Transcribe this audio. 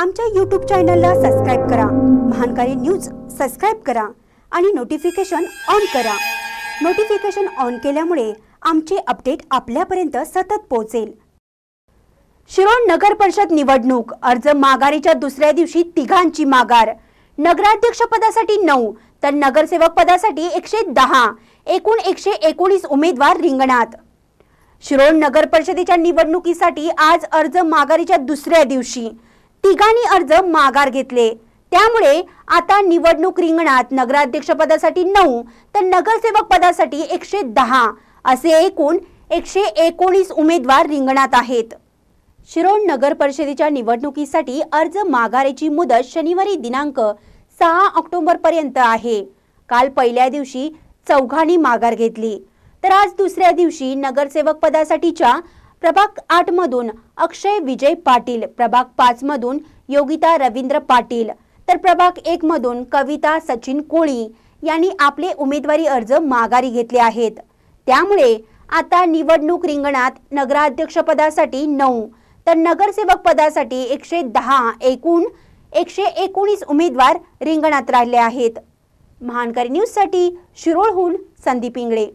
आमच्या यूट्यूब चॅनलला सबस्क्राईब करा महानकारी न्यूज सबस्क्राईब करा आणि नोटिफिकेशन ऑन करा नोटिफिकेशन ऑन केल्यामुळे आमचे अपडेट आपल्यापर्यंत सतत पोहोचेल शिरोळ नगर परिषद निवडणूक अर्ज माघारीच्या दुसऱ्या दिवशी तिघांची माघार नगराध्यक्ष पदासाठी नऊ तर नगरसेवक पदासाठी एकशे दहा एकूण एकशे एकोणीस उमेदवार रिंगणात शिरोळ नगर परिषदेच्या निवडणुकीसाठी आज अर्ज माघारीच्या दुसऱ्या दिवशी तिघांनी अर्ज माघार घेतले त्यामुळे आता निवडणूक रिंगणात नगराध्यक्ष पदासाठी नऊ तर नगरसेवक पदासाठी एकशे दहा असे एकूण एकशे एकोणीस उमेदवार रिंगणात आहेत शिरोण नगर परिषदेच्या निवडणुकीसाठी अर्ज माघारेची मुदत शनिवारी दिनांक सहा पर्यंत आहे काल पहिल्या दिवशी चौघांनी माघार घेतली तर आज दुसऱ्या दिवशी नगरसेवक पदासाठीच्या प्रभाग आठ मधून अक्षय विजय पाटील प्रभाग पाच मधून योगिता रवींद्र पाटील तर प्रभाग एक मधून कविता सचिन कोळी यांनी आपले उमेदवारी अर्ज माघारी घेतले आहेत त्यामुळे आता निवडणूक रिंगणात नगराध्यक्षपदासाठी नऊ तर नगरसेवक पदासाठी एकशे दहा एकूण एकशे एकोणीस उमेदवार रिंगणात राहिले आहेत महानकारी न्यूजसाठी शिरोळहून संदीप इंगळे